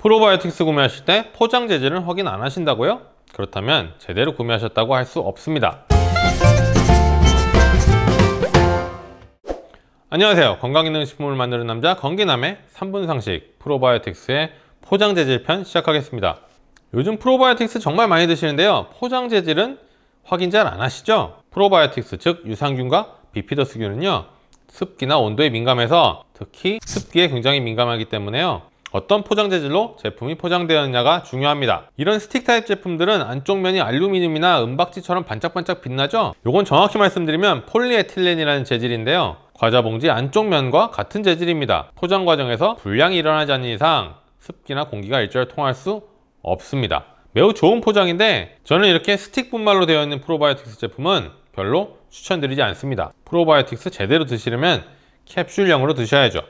프로바이오틱스 구매하실 때 포장 재질은 확인 안 하신다고요? 그렇다면 제대로 구매하셨다고 할 수 없습니다 안녕하세요 건강기능식품을 만드는 남자 건기남의 3분 상식 프로바이오틱스의 포장 재질 편 시작하겠습니다 요즘 프로바이오틱스 정말 많이 드시는데요 포장 재질은 확인 잘 안 하시죠? 프로바이오틱스 즉 유산균과 비피더스균은요 습기나 온도에 민감해서 특히 습기에 굉장히 민감하기 때문에요 어떤 포장 재질로 제품이 포장되었느냐가 중요합니다. 이런 스틱 타입 제품들은 안쪽 면이 알루미늄이나 은박지처럼 반짝반짝 빛나죠? 이건 정확히 말씀드리면 폴리에틸렌이라는 재질인데요. 과자 봉지 안쪽 면과 같은 재질입니다. 포장 과정에서 불량이 일어나지 않는 이상 습기나 공기가 일절 통할 수 없습니다. 매우 좋은 포장인데 저는 이렇게 스틱 분말로 되어 있는 프로바이오틱스 제품은 별로 추천드리지 않습니다. 프로바이오틱스 제대로 드시려면 캡슐형으로 드셔야죠.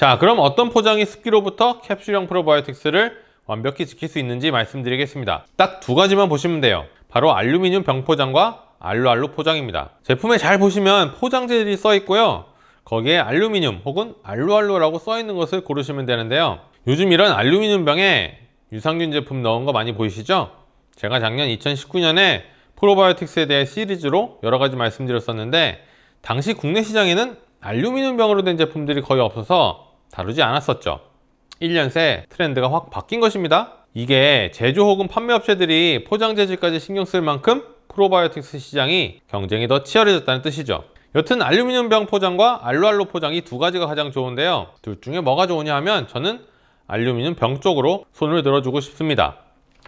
자 그럼 어떤 포장이 습기로부터 캡슐형 프로바이오틱스를 완벽히 지킬 수 있는지 말씀드리겠습니다 딱 두 가지만 보시면 돼요 바로 알루미늄 병포장과 알루알루 포장입니다 제품에 잘 보시면 포장재질이 써 있고요 거기에 알루미늄 혹은 알루알루라고써 있는 것을 고르시면 되는데요 요즘 이런 알루미늄 병에 유산균 제품 넣은 거 많이 보이시죠? 제가 작년 2019년에 프로바이오틱스에 대해 시리즈로 여러 가지 말씀드렸었는데 당시 국내 시장에는 알루미늄 병으로 된 제품들이 거의 없어서 다루지 않았었죠 1년 새 트렌드가 확 바뀐 것입니다 이게 제조 혹은 판매 업체들이 포장 재질까지 신경 쓸 만큼 프로바이오틱스 시장이 경쟁이 더 치열해졌다는 뜻이죠 여튼 알루미늄 병 포장과 알로알로 포장이 두 가지가 가장 좋은데요 둘 중에 뭐가 좋으냐 하면 저는 알루미늄 병 쪽으로 손을 들어주고 싶습니다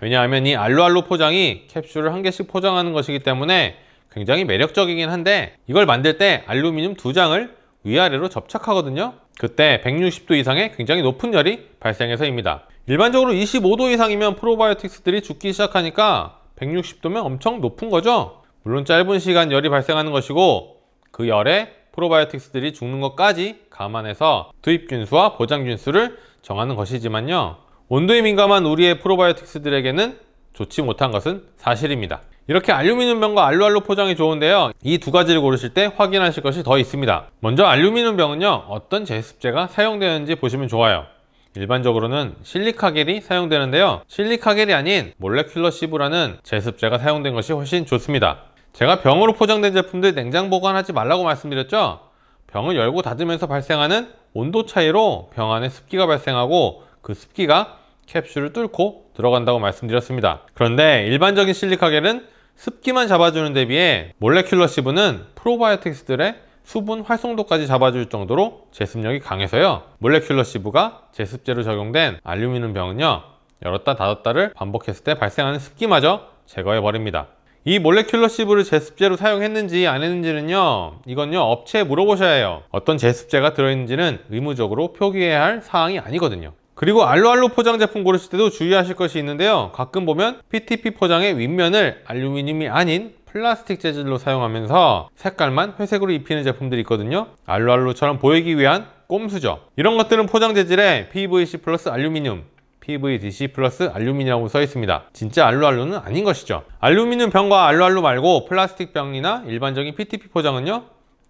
왜냐하면 이 알로알로 포장이 캡슐을 한 개씩 포장하는 것이기 때문에 굉장히 매력적이긴 한데 이걸 만들 때 알루미늄 두 장을 위아래로 접착하거든요 그때 160도 이상의 굉장히 높은 열이 발생해서입니다 일반적으로 25도 이상이면 프로바이오틱스들이 죽기 시작하니까 160도면 엄청 높은 거죠 물론 짧은 시간 열이 발생하는 것이고 그 열에 프로바이오틱스들이 죽는 것까지 감안해서 투입균수와 보장균수를 정하는 것이지만요 온도에 민감한 우리의 프로바이오틱스들에게는 좋지 못한 것은 사실입니다 이렇게 알루미늄병과 알루알루 포장이 좋은데요 이 두 가지를 고르실 때 확인하실 것이 더 있습니다 먼저 알루미늄병은요 어떤 제습제가 사용되는지 보시면 좋아요 일반적으로는 실리카겔이 사용되는데요 실리카겔이 아닌 몰레큘러 시브라는 제습제가 사용된 것이 훨씬 좋습니다 제가 병으로 포장된 제품들 냉장 보관하지 말라고 말씀드렸죠 병을 열고 닫으면서 발생하는 온도 차이로 병 안에 습기가 발생하고 그 습기가 캡슐을 뚫고 들어간다고 말씀드렸습니다. 그런데 일반적인 실리카겔은 습기만 잡아주는 데 비해 몰레큘러 시브는 프로바이오틱스들의 수분 활성도까지 잡아줄 정도로 제습력이 강해서요. 몰레큘러 시브가 제습제로 적용된 알루미늄 병은요. 열었다 닫았다를 반복했을 때 발생하는 습기마저 제거해버립니다. 이 몰레큘러 시브를 제습제로 사용했는지 안 했는지는요 이건요 업체에 물어보셔야 해요 어떤 제습제가 들어있는지는 의무적으로 표기해야 할 사항이 아니거든요 그리고 알로알로 포장 제품 고르실 때도 주의하실 것이 있는데요 가끔 보면 PTP 포장의 윗면을 알루미늄이 아닌 플라스틱 재질로 사용하면서 색깔만 회색으로 입히는 제품들이 있거든요 알로알로처럼 보이기 위한 꼼수죠 이런 것들은 포장 재질에 PVC 플러스 알루미늄 PVDC 플러스 알루미늄이라고 써 있습니다 진짜 알로알로는 아닌 것이죠 알루미늄 병과 알로알로 말고 플라스틱 병이나 일반적인 PTP 포장은요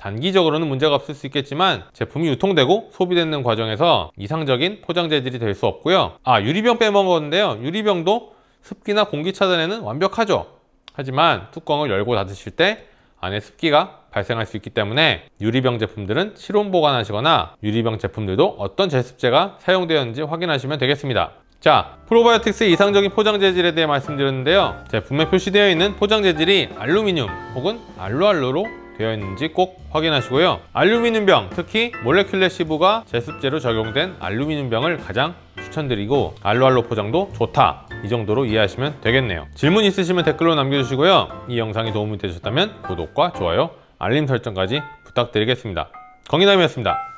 단기적으로는 문제가 없을 수 있겠지만 제품이 유통되고 소비되는 과정에서 이상적인 포장 재질이 될 수 없고요 아 유리병 빼먹었는데요 유리병도 습기나 공기 차단에는 완벽하죠 하지만 뚜껑을 열고 닫으실 때 안에 습기가 발생할 수 있기 때문에 유리병 제품들은 실온 보관하시거나 유리병 제품들도 어떤 제습제가 사용되었는지 확인하시면 되겠습니다 자 프로바이오틱스의 이상적인 포장 재질에 대해 말씀드렸는데요 제품에 표시되어 있는 포장 재질이 알루미늄 혹은 알루알루로 되어 있는지 꼭 확인하시고요 알루미늄 병 특히 몰레큘레 시브가 제습제로 적용된 알루미늄 병을 가장 추천드리고 알로알로 포장도 좋다 이 정도로 이해하시면 되겠네요 질문 있으시면 댓글로 남겨주시고요 이 영상이 도움이 되셨다면 구독과 좋아요 알림 설정까지 부탁드리겠습니다 건기남이었습니다